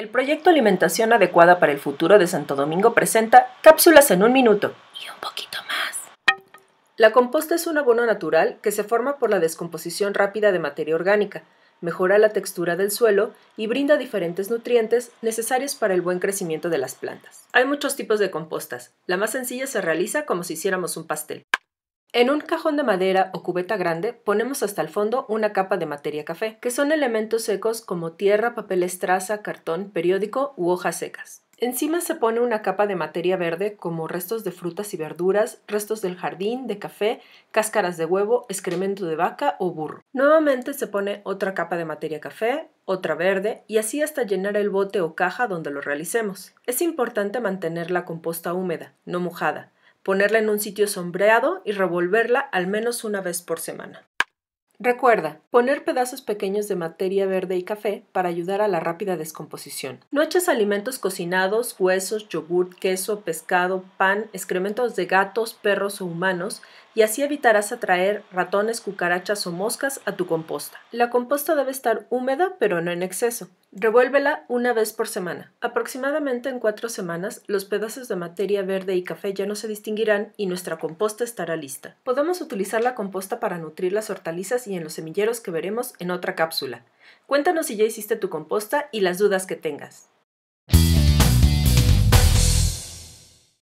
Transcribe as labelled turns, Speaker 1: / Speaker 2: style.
Speaker 1: El proyecto Alimentación Adecuada para el Futuro de Santo Domingo presenta cápsulas en un minuto y un poquito más. La composta es un abono natural que se forma por la descomposición rápida de materia orgánica, mejora la textura del suelo y brinda diferentes nutrientes necesarios para el buen crecimiento de las plantas. Hay muchos tipos de compostas. La más sencilla se realiza como si hiciéramos un pastel. En un cajón de madera o cubeta grande ponemos hasta el fondo una capa de materia café, que son elementos secos como tierra, papel estraza, cartón, periódico u hojas secas. Encima se pone una capa de materia verde como restos de frutas y verduras, restos del jardín, de café, cáscaras de huevo, excremento de vaca o burro. Nuevamente se pone otra capa de materia café, otra verde y así hasta llenar el bote o caja donde lo realicemos. Es importante mantener la composta húmeda, no mojada ponerla en un sitio sombreado y revolverla al menos una vez por semana. Recuerda, poner pedazos pequeños de materia verde y café para ayudar a la rápida descomposición. No eches alimentos cocinados, huesos, yogur, queso, pescado, pan, excrementos de gatos, perros o humanos y así evitarás atraer ratones, cucarachas o moscas a tu composta. La composta debe estar húmeda pero no en exceso. Revuélvela una vez por semana. Aproximadamente en cuatro semanas, los pedazos de materia verde y café ya no se distinguirán y nuestra composta estará lista. Podemos utilizar la composta para nutrir las hortalizas y en los semilleros que veremos en otra cápsula. Cuéntanos si ya hiciste tu composta y las dudas que tengas.